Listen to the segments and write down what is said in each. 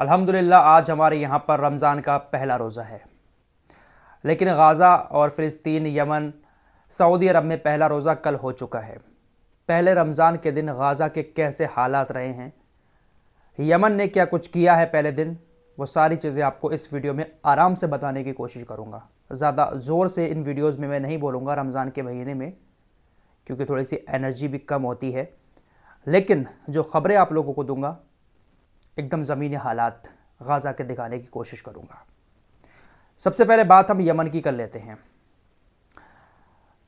अल्हम्दुलिल्लाह आज हमारे यहाँ पर रमज़ान का पहला रोज़ा है लेकिन गाज़ा और फ़िलिस्तीन यमन सऊदी अरब में पहला रोज़ा कल हो चुका है पहले रमज़ान के दिन गाज़ा के कैसे हालात रहे हैं यमन ने क्या कुछ किया है पहले दिन वो सारी चीज़ें आपको इस वीडियो में आराम से बताने की कोशिश करूँगा ज़्यादा ज़ोर से इन वीडियोज़ में मैं नहीं बोलूँगा रमज़ान के महीने में क्योंकि थोड़ी सी एनर्जी भी कम होती है लेकिन जो ख़बरें आप लोगों को दूंगा एकदम ज़मीनी हालात गाज़ा के दिखाने की कोशिश करूँगा सबसे पहले बात हम यमन की कर लेते हैं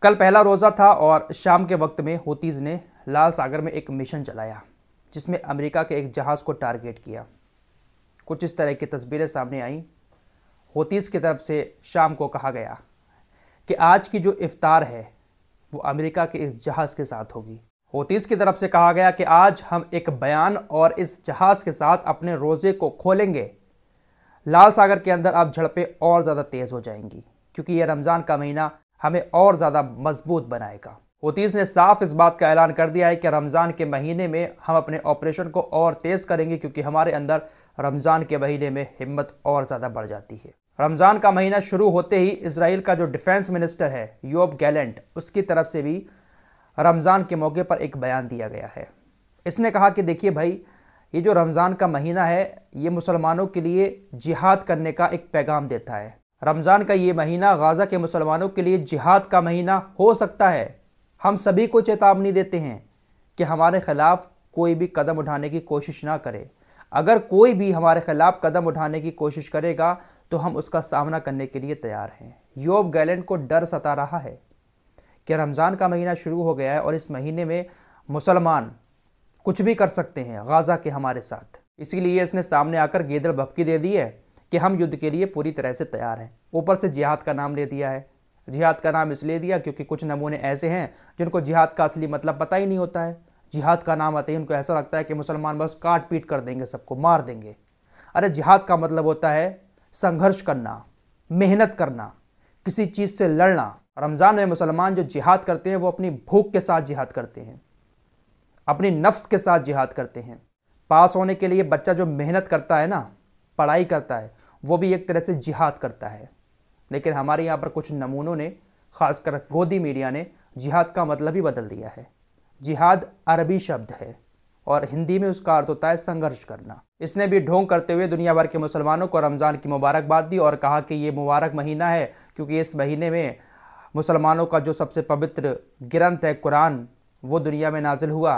कल पहला रोज़ा था और शाम के वक्त में होतीज़ ने लाल सागर में एक मिशन चलाया जिसमें अमेरिका के एक जहाज़ को टारगेट किया कुछ इस तरह की तस्वीरें सामने आईं होतीज़ की तरफ से शाम को कहा गया कि आज की जो इफ़ार है वो अमेरिका के इस जहाज़ के साथ होगी होतीस की तरफ से कहा गया कि आज हम एक बयान और इस जहाज के साथ अपने रोजे को खोलेंगे लाल सागर के अंदर अब झड़पें और ज़्यादा तेज़ हो जाएंगी क्योंकि यह रमज़ान का महीना हमें और ज़्यादा मजबूत बनाएगा होतीस ने साफ इस बात का ऐलान कर दिया है कि रमज़ान के महीने में हम अपने ऑपरेशन को और तेज़ करेंगे क्योंकि हमारे अंदर रमज़ान के महीने में हिम्मत और ज़्यादा बढ़ जाती है रमज़ान का महीना शुरू होते ही इसराइल का जो डिफेंस मिनिस्टर है योब गैलेंट उसकी तरफ से भी रमज़ान के मौके पर एक बयान दिया गया है इसने कहा कि देखिए भाई ये जो रमज़ान का महीना है ये मुसलमानों के लिए जिहाद करने का एक पैगाम देता है रमज़ान का ये महीना गाज़ा के मुसलमानों के लिए जिहाद का महीना हो सकता है हम सभी को चेतावनी देते हैं कि हमारे ख़िलाफ़ कोई भी कदम उठाने की कोशिश ना करे अगर कोई भी हमारे ख़िलाफ़ कदम उठाने की कोशिश करेगा तो हम उसका सामना करने के लिए तैयार हैं योब गैलेंट को डर सता रहा है कि रमज़ान का महीना शुरू हो गया है और इस महीने में मुसलमान कुछ भी कर सकते हैं गाज़ा के हमारे साथ इसीलिए इसने सामने आकर गेदड़ भपकी दे दी है कि हम युद्ध के लिए पूरी तरह से तैयार हैं ऊपर से जिहाद का नाम ले दिया है जिहाद का नाम इसलिए दिया क्योंकि कुछ नमूने ऐसे हैं जिनको जिहाद का असली मतलब पता ही नहीं होता है जिहाद का नाम आते ही उनको ऐसा लगता है कि मुसलमान बस काट पीट कर देंगे सबको मार देंगे अरे जिहाद का मतलब होता है संघर्ष करना मेहनत करना किसी चीज़ से लड़ना रमज़ान में मुसलमान जो जिहाद करते हैं वो अपनी भूख के साथ जिहाद करते हैं अपनी नफ्स के साथ जिहाद करते हैं पास होने के लिए बच्चा जो मेहनत करता है ना पढ़ाई करता है वो भी एक तरह से जिहाद करता है लेकिन हमारे यहाँ पर कुछ नमूनों ने खासकर गोदी मीडिया ने जिहाद का मतलब ही बदल दिया है जिहाद अरबी शब्द है और हिंदी में उसका अर्थ होता है संघर्ष करना इसने भी ढोंग करते हुए दुनिया भर के मुसलमानों को रमज़ान की मुबारकबाद दी और कहा कि ये मुबारक महीना है क्योंकि इस महीने में मुसलमानों का जो सबसे पवित्र ग्रंथ है कुरान वो दुनिया में नाजिल हुआ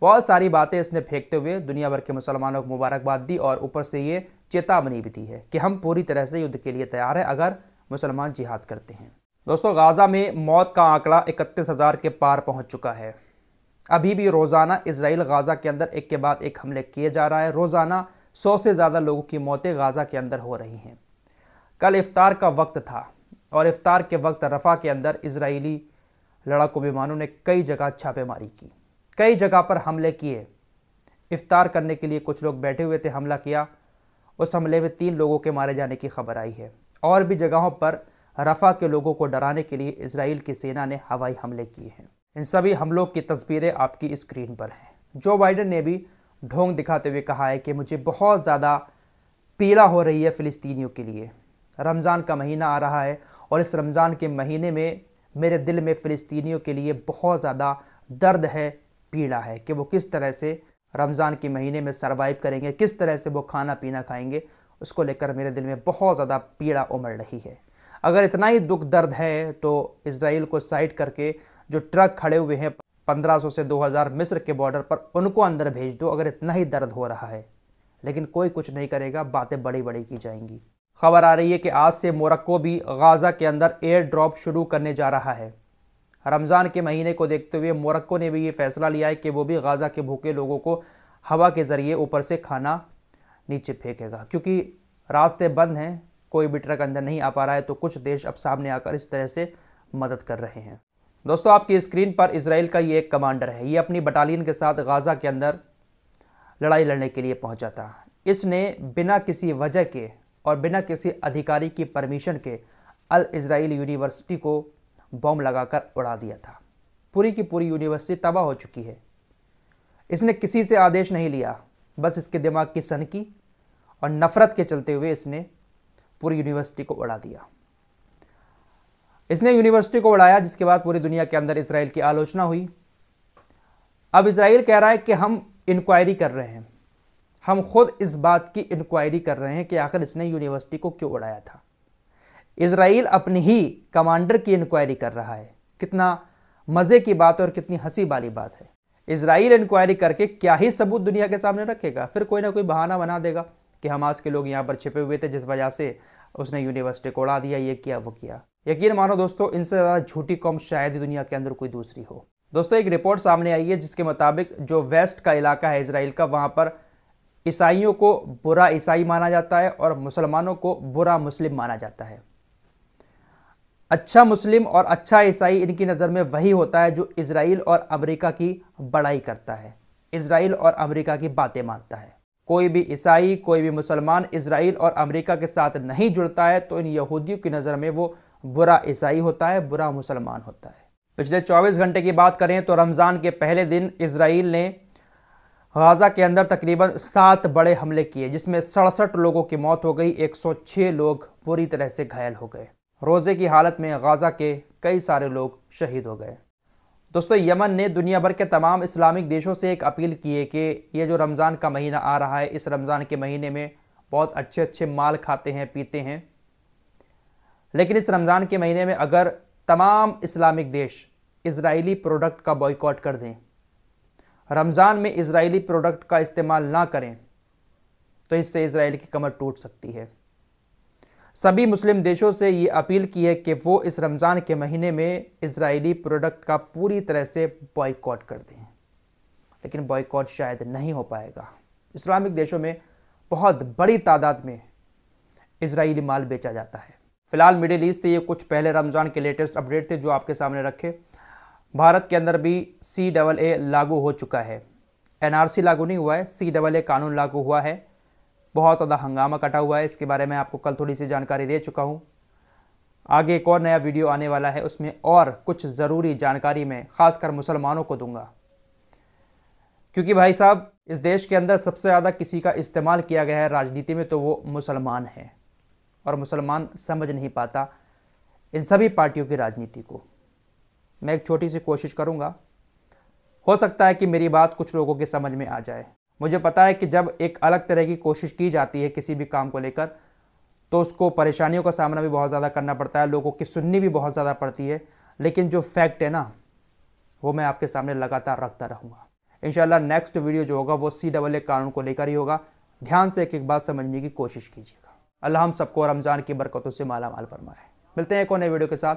बहुत सारी बातें इसने फेंकते हुए दुनिया भर के मुसलमानों को मुबारकबाद दी और ऊपर से ये चेतावनी भी दी है कि हम पूरी तरह से युद्ध के लिए तैयार हैं अगर मुसलमान जिहाद करते हैं दोस्तों गाज़ा में मौत का आंकड़ा इकतीस हज़ार के पार पहुंच चुका है अभी भी रोज़ाना इसराइल गाज़ा के अंदर एक के बाद एक हमले किए जा रहा है रोज़ाना सौ से ज़्यादा लोगों की मौतें गाज़ा के अंदर हो रही हैं कल इफ्तार का वक्त था और इफ्तार के वक्त रफ़ा के अंदर इसराइली लड़ाकू विमानों ने कई जगह छापेमारी की कई जगह पर हमले किए इफ्तार करने के लिए कुछ लोग बैठे हुए थे हमला किया उस हमले में तीन लोगों के मारे जाने की खबर आई है और भी जगहों पर रफ़ा के लोगों को डराने के लिए इसराइल की सेना ने हवाई हमले किए हैं इन सभी हमलों की तस्वीरें आपकी स्क्रीन पर हैं जो बाइडन ने भी ढोंग दिखाते हुए कहा है कि मुझे बहुत ज़्यादा पीड़ा हो रही है फ़िलिस्तीनियों के लिए रमज़ान का महीना आ रहा है और इस रमज़ान के महीने में मेरे दिल में फ़लस्तीनियों के लिए बहुत ज़्यादा दर्द है पीड़ा है कि वो किस तरह से रमज़ान के महीने में सर्वाइव करेंगे किस तरह से वो खाना पीना खाएंगे उसको लेकर मेरे दिल में बहुत ज़्यादा पीड़ा उमड़ रही है अगर इतना ही दुख दर्द है तो इसराइल को साइड करके जो ट्रक खड़े हुए हैं 1500 से 2000 मिस्र के बॉर्डर पर उनको अंदर भेज दो अगर इतना ही दर्द हो रहा है लेकिन कोई कुछ नहीं करेगा बातें बड़ी बड़ी की जाएंगी खबर आ रही है कि आज से मोरक्को भी गाज़ा के अंदर एयर ड्रॉप शुरू करने जा रहा है रमज़ान के महीने को देखते हुए मोरक्को ने भी ये फ़ैसला लिया है कि वो भी गाज़ा के भूखे लोगों को हवा के ज़रिए ऊपर से खाना नीचे फेंकेगा क्योंकि रास्ते बंद हैं कोई भी ट्रक अंदर नहीं आ पा रहा है तो कुछ देश अब सामने आकर इस तरह से मदद कर रहे हैं दोस्तों आपकी स्क्रीन पर इसराइल का ये एक कमांडर है ये अपनी बटालियन के साथ गाज़ा के अंदर लड़ाई लड़ने के लिए पहुंचा था इसने बिना किसी वजह के और बिना किसी अधिकारी की परमिशन के अल इसराइल यूनिवर्सिटी को बॉम्ब लगाकर उड़ा दिया था पूरी की पूरी यूनिवर्सिटी तबाह हो चुकी है इसने किसी से आदेश नहीं लिया बस इसके दिमाग की सनकी और नफ़रत के चलते हुए इसने पूरी यूनिवर्सिटी को उड़ा दिया इसने यूनिवर्सिटी को उड़ाया जिसके बाद पूरी दुनिया के अंदर इसराइल की आलोचना हुई अब इसराइल कह रहा है कि हम इंक्वायरी कर रहे हैं हम खुद इस बात की इंक्वायरी कर रहे हैं कि आखिर इसने यूनिवर्सिटी को क्यों उड़ाया था इसराइल अपनी ही कमांडर की इंक्वायरी कर रहा है कितना मज़े की बात और कितनी हंसी वाली बात है इसराइल इंक्वायरी करके क्या ही सबूत दुनिया के सामने रखेगा फिर कोई ना कोई बहाना बना देगा कि हमास के लोग यहाँ पर छिपे हुए थे जिस वजह से उसने यूनिवर्सिटी को उड़ा दिया ये किया वो किया यकीन मानो दोस्तों इनसे ज़्यादा झूठी कौम शायद ही दुनिया के अंदर कोई दूसरी हो दोस्तों एक रिपोर्ट सामने आई है जिसके मुताबिक जो वेस्ट का इलाका है इसराइल का वहाँ पर ईसाइयों को बुरा ईसाई माना जाता है और मुसलमानों को बुरा मुस्लिम माना जाता है अच्छा मुस्लिम और अच्छा ईसाई इनकी नज़र में वही होता है जो इसराइल और अमेरिका की बड़ाई करता है इसराइल और अमेरिका की बातें मानता है कोई भी ईसाई कोई भी मुसलमान इसराइल और अमेरिका के साथ नहीं जुड़ता है तो इन यहूदियों की नज़र में वो बुरा ईसाई होता है बुरा मुसलमान होता है पिछले 24 घंटे की बात करें तो रमज़ान के पहले दिन इसराइल ने गाजा के अंदर तकरीबन सात बड़े हमले किए जिसमें सड़सठ लोगों की मौत हो गई 106 लोग बुरी तरह से घायल हो गए रोज़े की हालत में गाजा के कई सारे लोग शहीद हो गए दोस्तों यमन ने दुनिया भर के तमाम इस्लामिक देशों से एक अपील की है कि ये जो रमज़ान का महीना आ रहा है इस रमज़ान के महीने में बहुत अच्छे अच्छे माल खाते हैं पीते हैं लेकिन इस रमज़ान के महीने में अगर तमाम इस्लामिक देश इसराइली प्रोडक्ट का बॉयकॉट कर दें रमज़ान में इसराइली प्रोडक्ट का इस्तेमाल ना करें तो इससे इसराइल की कमर टूट सकती है सभी मुस्लिम देशों से ये अपील की है कि वो इस रमज़ान के महीने में इसराइली प्रोडक्ट का पूरी तरह से बॉयकॉट कर दें लेकिन बॉयकॉट शायद नहीं हो पाएगा इस्लामिक देशों में बहुत बड़ी तादाद में इसराइली माल बेचा जाता है फिलहाल मिडिल ईस्ट से ये कुछ पहले रमज़ान के लेटेस्ट अपडेट थे जो आपके सामने रखे भारत के अंदर भी सी डबल ए लागू हो चुका है एनआरसी लागू नहीं हुआ है सी डबल ए कानून लागू हुआ है बहुत ज़्यादा हंगामा कटा हुआ है इसके बारे में आपको कल थोड़ी सी जानकारी दे चुका हूँ आगे एक और नया वीडियो आने वाला है उसमें और कुछ ज़रूरी जानकारी मैं ख़ासकर मुसलमानों को दूंगा क्योंकि भाई साहब इस देश के अंदर सबसे ज़्यादा किसी का इस्तेमाल किया गया है राजनीति में तो वो मुसलमान है और मुसलमान समझ नहीं पाता इन सभी पार्टियों की राजनीति को मैं एक छोटी सी कोशिश करूँगा हो सकता है कि मेरी बात कुछ लोगों के समझ में आ जाए मुझे पता है कि जब एक अलग तरह की कोशिश की जाती है किसी भी काम को लेकर तो उसको परेशानियों का सामना भी बहुत ज़्यादा करना पड़ता है लोगों की सुननी भी बहुत ज़्यादा पड़ती है लेकिन जो फैक्ट है ना वो मैं आपके सामने लगातार रखता रहूँगा इन नेक्स्ट वीडियो जो होगा वो सी डबल ए कानून को लेकर ही होगा ध्यान से एक एक बात समझने की कोशिश कीजिएगा अल्लाह हम सबको रमज़ान की बरकतों से माला माल फरमाए मिलते हैं एक और नए वीडियो के साथ